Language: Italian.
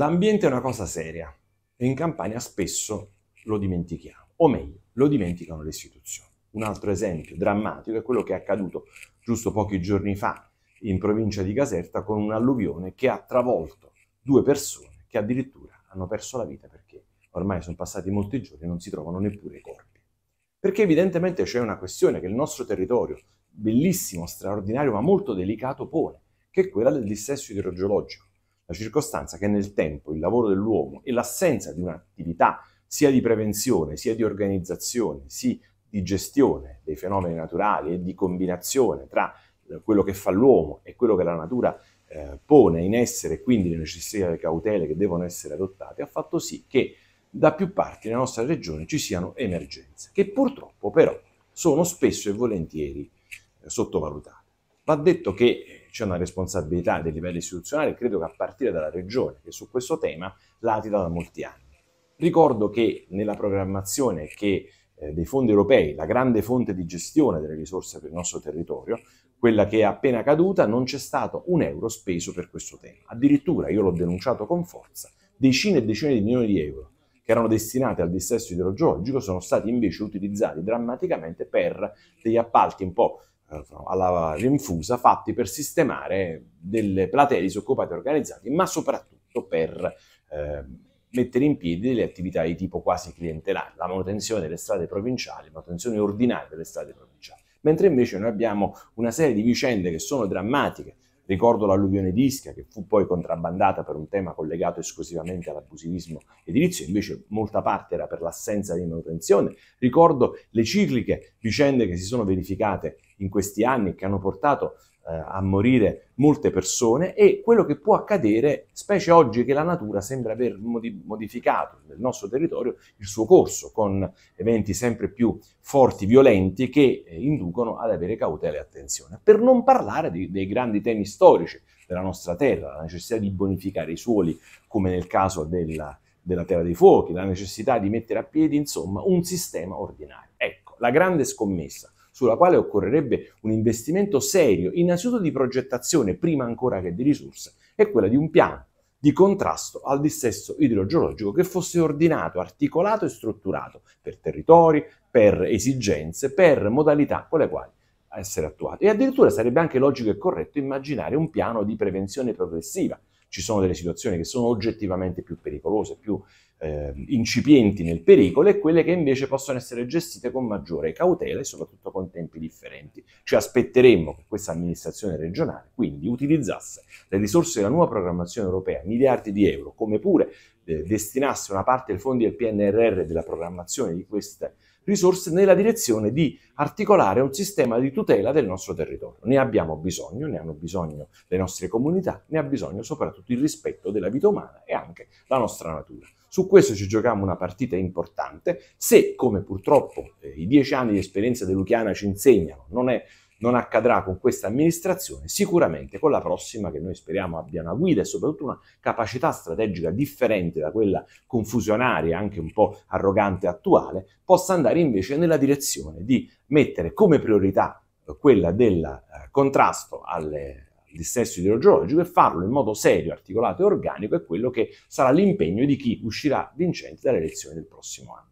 L'ambiente è una cosa seria e in Campania spesso lo dimentichiamo, o meglio, lo dimenticano le istituzioni. Un altro esempio drammatico è quello che è accaduto giusto pochi giorni fa in provincia di Caserta con un'alluvione che ha travolto due persone che addirittura hanno perso la vita perché ormai sono passati molti giorni e non si trovano neppure i corpi. Perché evidentemente c'è una questione che il nostro territorio, bellissimo, straordinario, ma molto delicato, pone, che è quella del dissesto idrogeologico la circostanza che nel tempo il lavoro dell'uomo e l'assenza di un'attività sia di prevenzione, sia di organizzazione, sia di gestione dei fenomeni naturali e di combinazione tra eh, quello che fa l'uomo e quello che la natura eh, pone in essere, e quindi le necessità e le cautele che devono essere adottate, ha fatto sì che da più parti nella nostra regione ci siano emergenze, che purtroppo però sono spesso e volentieri eh, sottovalutate. Va detto che c'è una responsabilità dei livelli istituzionali, credo che a partire dalla Regione, che su questo tema latita da molti anni. Ricordo che nella programmazione che, eh, dei fondi europei, la grande fonte di gestione delle risorse per il nostro territorio, quella che è appena caduta, non c'è stato un euro speso per questo tema. Addirittura, io l'ho denunciato con forza, decine e decine di milioni di euro che erano destinati al dissesto idrogeologico sono stati invece utilizzati drammaticamente per degli appalti un po' Certo, alla rinfusa fatti per sistemare delle platee disoccupate organizzate, ma soprattutto per eh, mettere in piedi delle attività di tipo quasi clientelare, la manutenzione delle strade provinciali, la manutenzione ordinaria delle strade provinciali. Mentre invece noi abbiamo una serie di vicende che sono drammatiche, Ricordo l'alluvione di Ischia, che fu poi contrabbandata per un tema collegato esclusivamente all'abusivismo edilizio, invece molta parte era per l'assenza di manutenzione. Ricordo le cicliche vicende che si sono verificate in questi anni che hanno portato eh, a morire molte persone e quello che può accadere, specie oggi che la natura sembra aver modificato nel nostro territorio il suo corso con eventi sempre più forti, violenti che eh, inducono ad avere cautela e attenzione. Per non parlare di, dei grandi temi storici della nostra terra, la necessità di bonificare i suoli come nel caso della, della terra dei fuochi, la necessità di mettere a piedi insomma un sistema ordinario. Ecco, la grande scommessa sulla quale occorrerebbe un investimento serio, innanzitutto di progettazione prima ancora che di risorse, è quella di un piano di contrasto al dissesto idrogeologico che fosse ordinato, articolato e strutturato per territori, per esigenze, per modalità con le quali essere attuato. E addirittura sarebbe anche logico e corretto immaginare un piano di prevenzione progressiva ci sono delle situazioni che sono oggettivamente più pericolose, più eh, incipienti nel pericolo e quelle che invece possono essere gestite con maggiore cautela e soprattutto con tempi differenti. Ci aspetteremmo che questa amministrazione regionale quindi utilizzasse le risorse della nuova programmazione europea, miliardi di euro, come pure eh, destinasse una parte dei fondi del PNRR della programmazione di queste risorse nella direzione di articolare un sistema di tutela del nostro territorio. Ne abbiamo bisogno, ne hanno bisogno le nostre comunità, ne ha bisogno soprattutto il rispetto della vita umana e anche la nostra natura. Su questo ci giochiamo una partita importante, se come purtroppo eh, i dieci anni di esperienza deluchiana ci insegnano, non è non accadrà con questa amministrazione, sicuramente con la prossima che noi speriamo abbia una guida e soprattutto una capacità strategica differente da quella confusionaria, anche un po' arrogante attuale, possa andare invece nella direzione di mettere come priorità eh, quella del eh, contrasto alle dissesto idrogeologico e farlo in modo serio, articolato e organico è quello che sarà l'impegno di chi uscirà vincente dalle elezioni del prossimo anno.